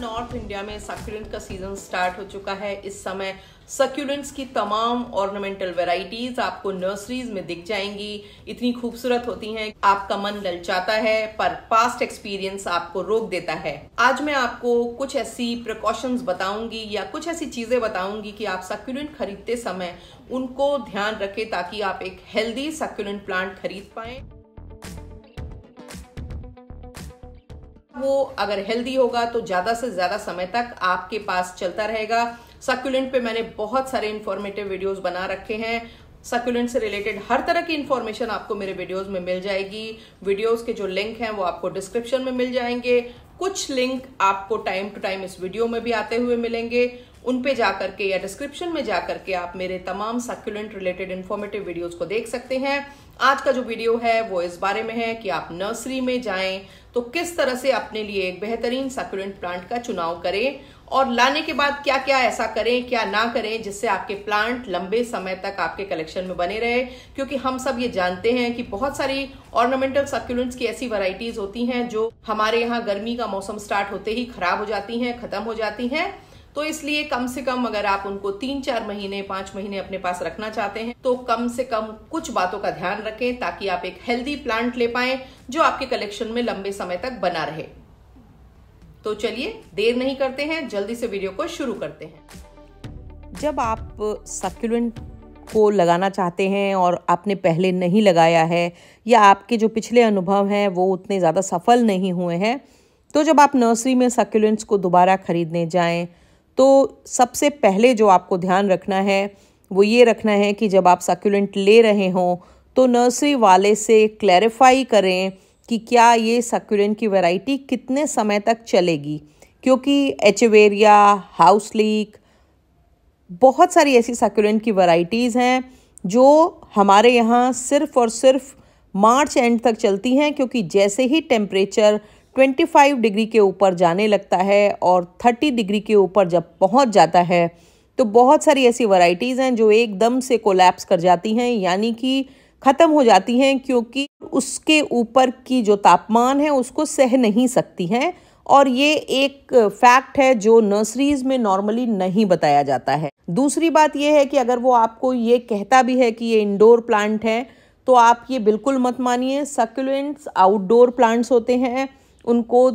North India में succulent का season start हो चुका है इस समय सक्यूलेंट्स की तमाम ऑर्नामेंटल वेराइटीज आपको नर्सरीज में दिख जाएंगी इतनी खूबसूरत होती हैं आपका मन ललचाता है पर पास्ट एक्सपीरियंस आपको रोक देता है आज मैं आपको कुछ ऐसी प्रिकॉशंस बताऊंगी या कुछ ऐसी चीजें बताऊंगी कि आप सक्यूलेंट खरीदते समय उनको ध्यान रखें ताकि आप एक हेल्दी सक्यूलेंट प्लांट खरीद पाएं वो अगर हेल्दी होगा तो ज़्यादा से ज़्यादा समय तक आपके पास चलता रहेगा सक्यूलेंट पे मैंने बहुत सारे इन्फॉर्मेटिव वीडियोस बना रखे हैं सक्यूलेंट से रिलेटेड हर तरह की इन्फॉर्मेशन आपको मेरे वीडियोस में मिल जाएगी वीडियोस के जो लिंक हैं वो आपको डिस्क्रिप्शन में मिल जाएंगे कुछ लिंक आपको टाइम टू टाइम इस वीडियो में भी आते हुए मिलेंगे उन पे जा करके या डिस्क्रिप्शन में जा करके आप मेरे तमाम सक्यूलेंट रिलेटेड इन्फॉर्मेटिव वीडियोज को देख सकते हैं आज का जो वीडियो है वो इस बारे में है कि आप नर्सरी में जाएं तो किस तरह से अपने लिए एक बेहतरीन सक्यूलेंट प्लांट का चुनाव करें और लाने के बाद क्या क्या ऐसा करें क्या ना करें जिससे आपके प्लांट लंबे समय तक आपके कलेक्शन में बने रहे क्योंकि हम सब ये जानते हैं कि बहुत सारी ऑर्नामेंटल सक्यूलेंट्स की ऐसी वराइटीज होती हैं जो हमारे यहाँ गर्मी का मौसम स्टार्ट होते ही खराब हो जाती हैं खत्म हो जाती हैं तो इसलिए कम से कम अगर आप उनको तीन चार महीने पांच महीने अपने पास रखना चाहते हैं तो कम से कम कुछ बातों का ध्यान रखें ताकि आप एक हेल्दी प्लांट ले पाए जो आपके कलेक्शन में लंबे समय तक बना रहे तो चलिए देर नहीं करते हैं जल्दी से वीडियो को शुरू करते हैं जब आप सक्यूलेंट को लगाना चाहते हैं और आपने पहले नहीं लगाया है या आपके जो पिछले अनुभव हैं वो उतने ज़्यादा सफल नहीं हुए हैं तो जब आप नर्सरी में सक्यूलेंट्स को दोबारा ख़रीदने जाएं तो सबसे पहले जो आपको ध्यान रखना है वो ये रखना है कि जब आप सक्यूलेंट ले रहे हों तो नर्सरी वाले से क्लैरिफाई करें कि क्या ये सक्यूलेंट की वैरायटी कितने समय तक चलेगी क्योंकि एचवेरिया हाउस लीक बहुत सारी ऐसी सक्यूलेंट की वैरायटीज़ हैं जो हमारे यहाँ सिर्फ़ और सिर्फ मार्च एंड तक चलती हैं क्योंकि जैसे ही टेम्परेचर 25 डिग्री के ऊपर जाने लगता है और 30 डिग्री के ऊपर जब पहुंच जाता है तो बहुत सारी ऐसी वैरायटीज़ हैं जो एकदम से कोलैप्स कर जाती हैं यानी कि ख़त्म हो जाती हैं क्योंकि उसके ऊपर की जो तापमान है उसको सह नहीं सकती हैं और ये एक फैक्ट है जो नर्सरीज़ में नॉर्मली नहीं बताया जाता है दूसरी बात यह है कि अगर वो आपको ये कहता भी है कि ये इंडोर प्लांट है तो आप ये बिल्कुल मत मानिए सक्यूलेंट्स आउटडोर प्लांट्स होते हैं उनको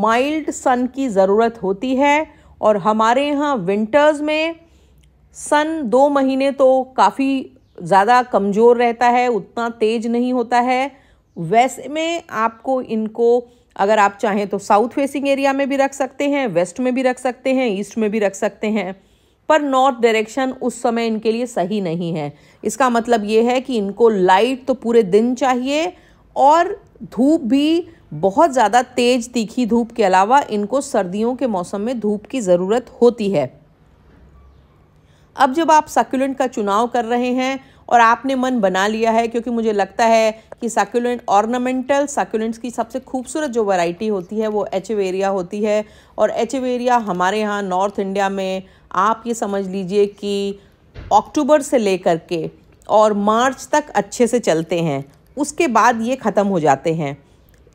माइल्ड सन की ज़रूरत होती है और हमारे यहाँ विंटर्स में सन दो महीने तो काफ़ी ज़्यादा कमज़ोर रहता है उतना तेज नहीं होता है वैसे में आपको इनको अगर आप चाहें तो साउथ फेसिंग एरिया में भी रख सकते हैं वेस्ट में भी रख सकते हैं ईस्ट में भी रख सकते हैं पर नॉर्थ डायरेक्शन उस समय इनके लिए सही नहीं है इसका मतलब ये है कि इनको लाइट तो पूरे दिन चाहिए और धूप भी बहुत ज़्यादा तेज़ तीखी धूप के अलावा इनको सर्दियों के मौसम में धूप की ज़रूरत होती है अब जब आप सकुलेंट का चुनाव कर रहे हैं और आपने मन बना लिया है क्योंकि मुझे लगता है कि सकुलेंट ऑर्नामेंटल सकुलेंट्स की सबसे खूबसूरत जो वैरायटी होती है वो एचवेरिया होती है और एचवेरिया हमारे यहाँ नॉर्थ इंडिया में आप ये समझ लीजिए कि अक्टूबर से लेकर के और मार्च तक अच्छे से चलते हैं उसके बाद ये ख़त्म हो जाते हैं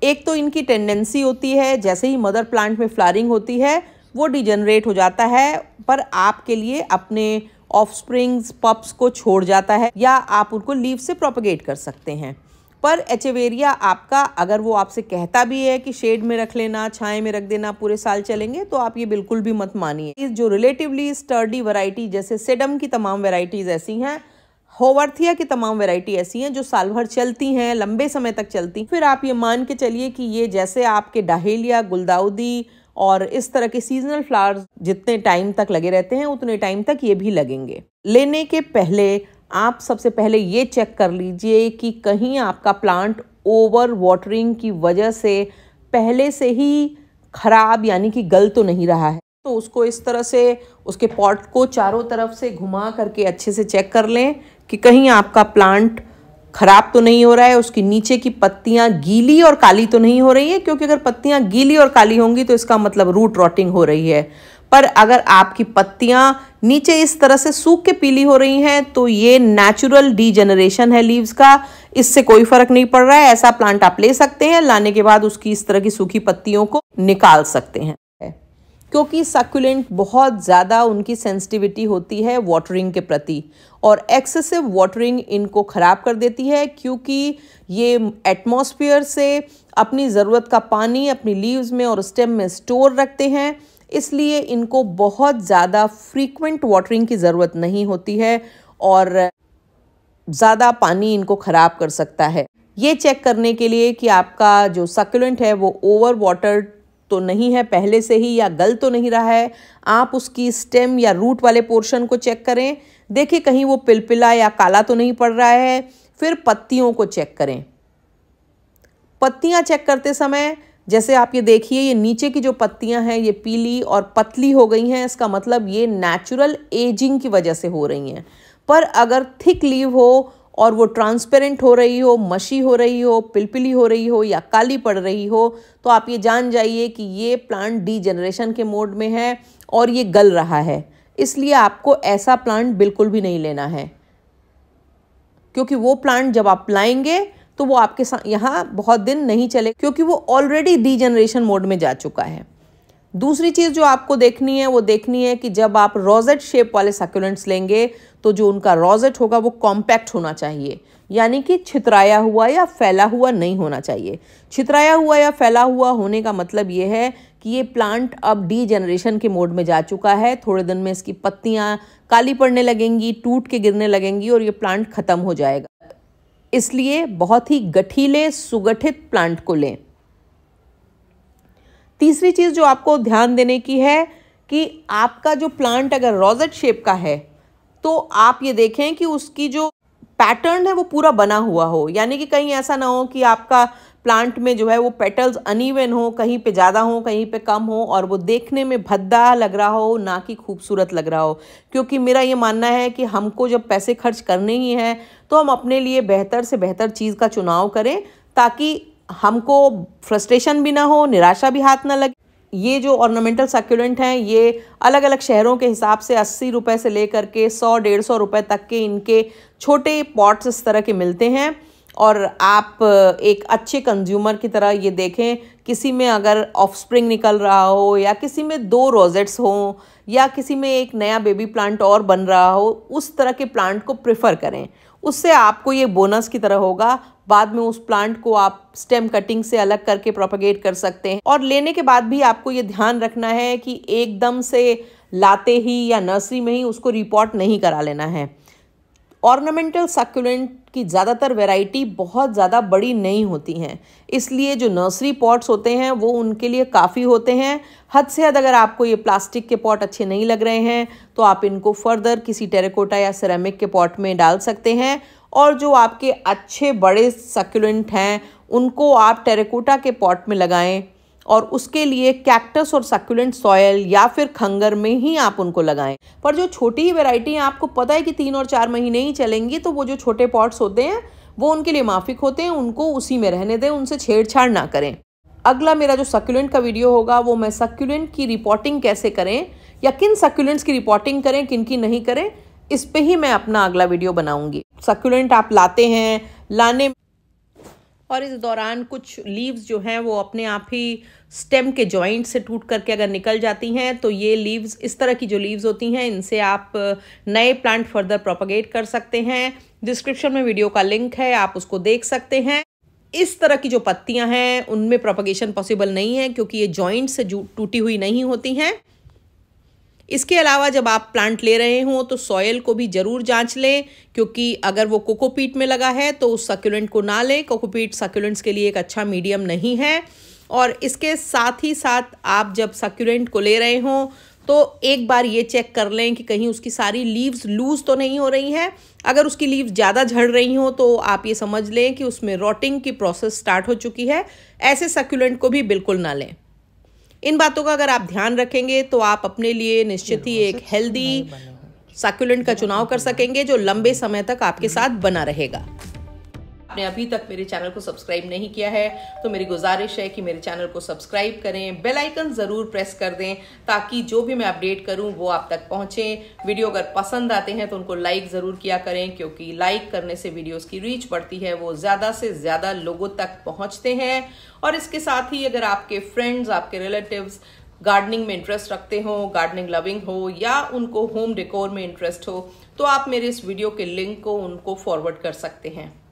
एक तो इनकी टेंडेंसी होती है जैसे ही मदर प्लांट में फ्लारिंग होती है वो डिजनरेट हो जाता है पर आपके लिए अपने ऑफ स्प्रिंग्स पप्स को छोड़ जाता है या आप उनको लीव से प्रोपगेट कर सकते हैं पर एचेवेरिया आपका अगर वो आपसे कहता भी है कि शेड में रख लेना छाए में रख देना पूरे साल चलेंगे तो आप ये बिल्कुल भी मत मानिए इस जो रिलेटिवली स्टर्डी वैरायटी जैसे सेडम की तमाम वैरायटीज़ ऐसी हैं होवर्थिया की तमाम वेराइटी ऐसी हैं जो साल भर चलती हैं लंबे समय तक चलती फिर आप ये मान के चलिए कि ये जैसे आपके डहेलिया गुलदाउदी और इस तरह के सीजनल फ्लावर्स जितने टाइम तक लगे रहते हैं उतने टाइम तक ये भी लगेंगे लेने के पहले आप सबसे पहले ये चेक कर लीजिए कि कहीं आपका प्लांट ओवर वाटरिंग की वजह से पहले से ही खराब यानी कि गल तो नहीं रहा है तो उसको इस तरह से उसके पॉट को चारों तरफ से घुमा करके अच्छे से चेक कर लें कि कहीं आपका प्लांट ख़राब तो नहीं हो रहा है उसकी नीचे की पत्तियां गीली और काली तो नहीं हो रही है क्योंकि अगर पत्तियां गीली और काली होंगी तो इसका मतलब रूट रॉटिंग हो रही है पर अगर आपकी पत्तियां नीचे इस तरह से सूख के पीली हो रही हैं तो ये नेचुरल डीजनरेशन है लीव्स का इससे कोई फर्क नहीं पड़ रहा है ऐसा प्लांट आप ले सकते हैं लाने के बाद उसकी इस तरह की सूखी पत्तियों को निकाल सकते हैं क्योंकि सकुलेंट बहुत ज़्यादा उनकी सेंसिटिविटी होती है वाटरिंग के प्रति और एक्सेसिव वाटरिंग इनको ख़राब कर देती है क्योंकि ये एटमॉस्फेयर से अपनी ज़रूरत का पानी अपनी लीव्स में और स्टेम में स्टोर रखते हैं इसलिए इनको बहुत ज़्यादा फ्रीक्वेंट वाटरिंग की ज़रूरत नहीं होती है और ज़्यादा पानी इनको ख़राब कर सकता है ये चेक करने के लिए कि आपका जो सकुलेंट है वो ओवर वाटर तो नहीं है पहले से ही या गल तो नहीं रहा है आप उसकी स्टेम या रूट वाले पोर्शन को चेक करें देखिए कहीं वो पिलपिला या काला तो नहीं पड़ रहा है फिर पत्तियों को चेक करें पत्तियां चेक करते समय जैसे आप ये देखिए ये नीचे की जो पत्तियां हैं ये पीली और पतली हो गई हैं इसका मतलब ये नेचुरल एजिंग की वजह से हो रही हैं पर अगर थिक लीव हो और वो ट्रांसपेरेंट हो रही हो मशी हो रही हो पिलपिली हो रही हो या काली पड़ रही हो तो आप ये जान जाइए कि ये प्लांट डी जनरेशन के मोड में है और ये गल रहा है इसलिए आपको ऐसा प्लांट बिल्कुल भी नहीं लेना है क्योंकि वो प्लांट जब आप लाएंगे तो वो आपके साथ यहाँ बहुत दिन नहीं चले क्योंकि वो ऑलरेडी डी जनरेशन मोड में जा चुका है दूसरी चीज़ जो आपको देखनी है वो देखनी है कि जब आप रोजेट शेप वाले सक्यूलेंट्स लेंगे तो जो उनका रॉजेट होगा वो कॉम्पैक्ट होना चाहिए यानी कि छितराया हुआ या फैला हुआ नहीं होना चाहिए छितराया हुआ या फैला हुआ होने का मतलब ये है कि ये प्लांट अब डी जनरेशन के मोड में जा चुका है थोड़े दिन में इसकी पत्तियाँ काली पड़ने लगेंगी टूट के गिरने लगेंगी और ये प्लांट ख़त्म हो जाएगा इसलिए बहुत ही गठीले सुगठित प्लांट को लें तीसरी चीज़ जो आपको ध्यान देने की है कि आपका जो प्लांट अगर रॉजेट शेप का है तो आप ये देखें कि उसकी जो पैटर्न है वो पूरा बना हुआ हो यानी कि कहीं ऐसा ना हो कि आपका प्लांट में जो है वो पेटल्स अनइवन हो कहीं पे ज़्यादा हो कहीं पे कम हो और वो देखने में भद्दा लग रहा हो ना कि खूबसूरत लग रहा हो क्योंकि मेरा ये मानना है कि हमको जब पैसे खर्च करने ही हैं तो हम अपने लिए बेहतर से बेहतर चीज़ का चुनाव करें ताकि हमको फ्रस्ट्रेशन भी ना हो निराशा भी हाथ ना लगे ये जो ऑर्नामेंटल सैक्यूलेंट हैं ये अलग अलग शहरों के हिसाब से अस्सी रुपये से लेकर के सौ डेढ़ सौ रुपये तक के इनके छोटे पॉट्स इस तरह के मिलते हैं और आप एक अच्छे कंज्यूमर की तरह ये देखें किसी में अगर ऑफस्प्रिंग निकल रहा हो या किसी में दो रोजेट्स हों या किसी में एक नया बेबी प्लांट और बन रहा हो उस तरह के प्लांट को प्रेफर करें उससे आपको ये बोनस की तरह होगा बाद में उस प्लांट को आप स्टेम कटिंग से अलग करके प्रोपोगेट कर सकते हैं और लेने के बाद भी आपको ये ध्यान रखना है कि एकदम से लाते ही या नर्सरी में ही उसको रिपोर्ट नहीं करा लेना है ऑर्नामेंटल सक्यूलेंट की ज़्यादातर वैरायटी बहुत ज़्यादा बड़ी नहीं होती हैं इसलिए जो नर्सरी पॉट्स होते हैं वो उनके लिए काफ़ी होते हैं हद से हद अगर आपको ये प्लास्टिक के पॉट अच्छे नहीं लग रहे हैं तो आप इनको फर्दर किसी टेरेकोटा या सेरेमिक के पॉट में डाल सकते हैं और जो आपके अच्छे बड़े सक्यूलेंट हैं उनको आप टेरेकोटा के पॉट में लगाएं और उसके लिए कैक्टस और सक्यूलेंट सॉयल या फिर खंगर में ही आप उनको लगाएं पर जो छोटी ही वेराइटी हैं आपको पता है कि तीन और चार महीने ही चलेंगी तो वो जो छोटे पॉट्स होते हैं वो उनके लिए माफिक होते हैं उनको उसी में रहने दें उनसे छेड़छाड़ ना करें अगला मेरा जो सक्यूलेंट का वीडियो होगा वो मैं सक्यूलेंट की रिपोर्टिंग कैसे करें या किन सक्यूलेंट्स की रिपोर्टिंग करें किन की नहीं करें इस पर ही मैं अपना अगला वीडियो बनाऊंगी सक्यूलेंट आप लाते हैं लाने और इस दौरान कुछ लीव्स जो हैं वो अपने आप ही स्टेम के जॉइंट से टूट करके अगर निकल जाती हैं तो ये लीव्स इस तरह की जो लीव्स होती हैं इनसे आप नए प्लांट फर्दर प्रोपोगेट कर सकते हैं डिस्क्रिप्शन में वीडियो का लिंक है आप उसको देख सकते हैं इस तरह की जो पत्तियां हैं उनमें प्रोपोगेशन पॉसिबल नहीं है क्योंकि ये जॉइंट से टूटी हुई नहीं होती हैं इसके अलावा जब आप प्लांट ले रहे हों तो सॉयल को भी ज़रूर जांच लें क्योंकि अगर वो कोकोपीट में लगा है तो उस सक्यूलेंट को ना लें कोकोपीट सक्यूलेंट्स के लिए एक अच्छा मीडियम नहीं है और इसके साथ ही साथ आप जब सक्यूलेंट को ले रहे हों तो एक बार ये चेक कर लें कि कहीं उसकी सारी लीव्स लूज़ तो नहीं हो रही हैं अगर उसकी लीव्स ज़्यादा झड़ रही हों तो आप ये समझ लें कि उसमें रोटिंग की प्रोसेस स्टार्ट हो चुकी है ऐसे सक्यूलेंट को भी बिल्कुल ना लें इन बातों का अगर आप ध्यान रखेंगे तो आप अपने लिए निश्चित ही एक हेल्दी साकुलेंट का चुनाव कर सकेंगे जो लंबे समय तक आपके हम्म। साथ बना रहेगा आपने अभी तक मेरे चैनल को सब्सक्राइब नहीं किया है तो मेरी गुजारिश है कि मेरे चैनल को सब्सक्राइब करें बेल आइकन ज़रूर प्रेस कर दें ताकि जो भी मैं अपडेट करूं वो आप तक पहुंचे वीडियो अगर पसंद आते हैं तो उनको लाइक ज़रूर किया करें क्योंकि लाइक करने से वीडियोज़ की रीच बढ़ती है वो ज़्यादा से ज़्यादा लोगों तक पहुंचते हैं और इसके साथ ही अगर आपके फ्रेंड्स आपके रिलेटिव गार्डनिंग में इंटरेस्ट रखते हो गार्डनिंग लविंग हो या उनको होम डेकोर में इंटरेस्ट हो तो आप मेरे इस वीडियो के लिंक को उनको फॉरवर्ड कर सकते हैं